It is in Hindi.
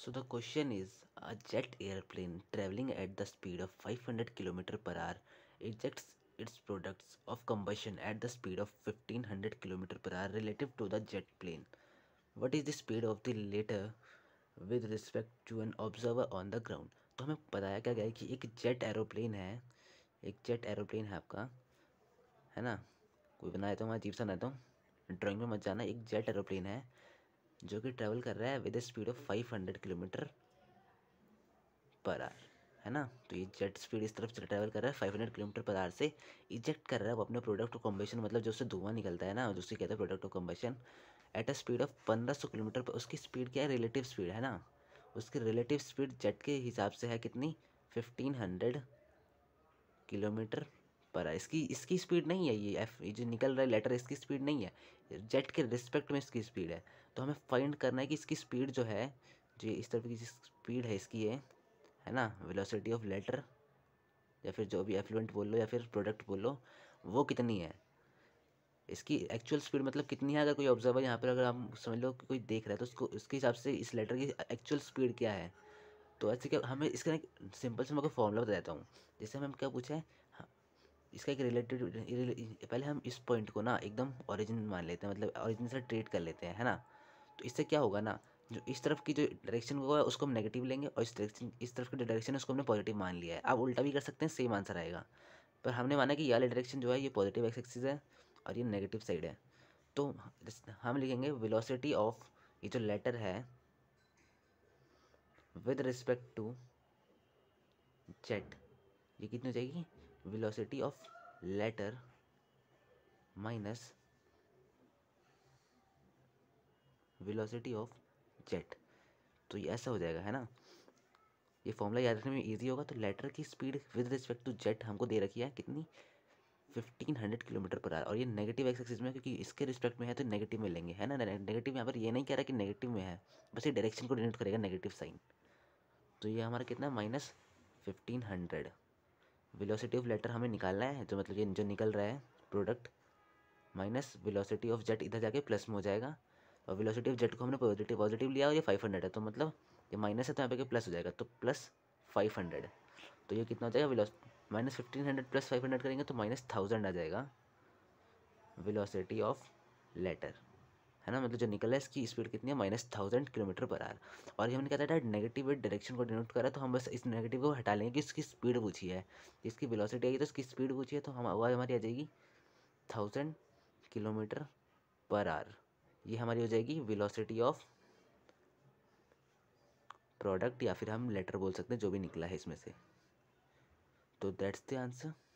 so the question is a jet airplane travelling at the speed of 500 kilometre per hour ejects its products of combustion at the speed of 1500 kilometre per hour relative to the jet plane what is the speed of the letter with respect to an observer on the ground तो हमें बताया क्या गया है कि एक जेट एरोप्लेन है एक जेट एरोप्लेन है आपका है ना कोई बनाया तो मैं अजीब सा ना तो ड्राइंग में मत जाना एक जेट एरोप्लेन है जो कि ट्रैवल कर रहा है with a speed of five hundred kilometre per hour है ना तो ये जेट स्पीड इस तरफ ट्रैवल कर रहा है five hundred kilometre per hour से इजेक्ट कर रहा है वो अपने प्रोडक्ट ऑफ कम्बेशन मतलब जो उससे धुआं निकलता है ना जो उससे कहते हैं product of combustion at a speed of पंद्रह सौ किलोमीटर पर उसकी स्पीड क्या है रिलेटिव स्पीड है ना उसकी रिलेटिव स्पीड जेट के हिसाब से है कितनी फिफ्टीन हंड्रेड किलोमीटर पर इसकी इसकी स्पीड नहीं है ये एफ जो निकल रहा है लेटर इसकी स्पीड नहीं है जेट के रिस्पेक्ट में इसकी स्पीड है तो हमें फाइंड करना है कि इसकी स्पीड जो है जो इस तरफ की स्पीड है इसकी है है ना वेलोसिटी ऑफ लेटर या फिर जो भी एफ्लुएंट बोल लो या फिर प्रोडक्ट बोल लो वो कितनी है इसकी एक्चुअल स्पीड मतलब कितनी है अगर कोई ऑब्जर्वर यहाँ पर अगर हम समझ लो कि कोई देख रहा है तो उसको उसके हिसाब से इस लेटर की एक्चुअल स्पीड क्या है तो ऐसे क्या हमें इसका सिंपल से मैं फॉर्मूला बता देता हूँ जैसे हमें क्या पूछा है इसका एक रिलेटेड पहले हम इस पॉइंट को ना एकदम ओरिजिन मान लेते हैं मतलब ओरिजिन से ट्रेट कर लेते हैं है ना तो इससे क्या होगा ना जो इस तरफ की जो डायरेक्शन होगा उसको हम नेगेटिव लेंगे और इस डायरेक्शन इस तरफ की जो डायरेक्शन है उसको हमने पॉजिटिव मान लिया है आप उल्टा भी कर सकते हैं सेम आंसर आएगा पर हमने माना कि ये वाली डायरेक्शन जो है ये पॉजिटिव एक्स एक्सिस है और ये नेगेटिव साइड है तो हम लिखेंगे वेलोसिटी ऑफ ये जो लेटर है विद रिस्पेक्ट टू जेट ये कितनी हो जाएगी velocity of letter minus velocity of jet तो ये ऐसा हो जाएगा है ना ये फॉर्मूला याद रखने में इजी होगा तो लेटर की speed with respect to jet हमको दे रखी है कितनी 1500 किलोमीटर पर आर और ये नेगेटिव एक्स एक्सिस में क्योंकि इसके रिस्पेक्ट में है तो नेगेटिव में लेंगे है ना नेगेटिव यहाँ पर ये नहीं कह रहा कि नेगेटिव में है बस ये डायरेक्शन को डिनोट करेगा नेगेटिव साइन तो ये हमारा कितना minus fifteen hundred velocity of letter हमें निकालना है जो मतलब ये जो निकल रहा है product minus velocity of jet इधर जाके प्लस में हो जाएगा और वेलोसिटी ऑफ जेट को हमने पॉजिटिव पॉजिटिव लिया और ये फाइव हंड्रेड है तो मतलब ये माइनस है तो यहाँ पे प्लस हो जाएगा तो प्लस फाइव हंड्रेड तो ये कितना हो जाएगा minus fifteen hundred plus five hundred करेंगे तो माइनस थाउजेंड आ जाएगा विलोसिटी ऑफ लेटर है ना मतलब जो निकल है इसकी स्पीड कितनी है minus thousand kilometre per hour और ये हमने कहता था नेगेटिव डायरेक्शन को डिनोट करा तो हम बस इस नेगेटिव को हटा लेंगे कि इसकी स्पीड पूछी है इसकी वेलोसिटी आएगी तो इसकी स्पीड पूछी है तो हम आवाज़ हमारी आ जाएगी थाउजेंड किलोमीटर पर आर ये हमारी हो जाएगी विलोसिटी ऑफ प्रोडक्ट या फिर हम लेटर बोल सकते हैं जो भी निकला है इसमें से तो दैट्स द आंसर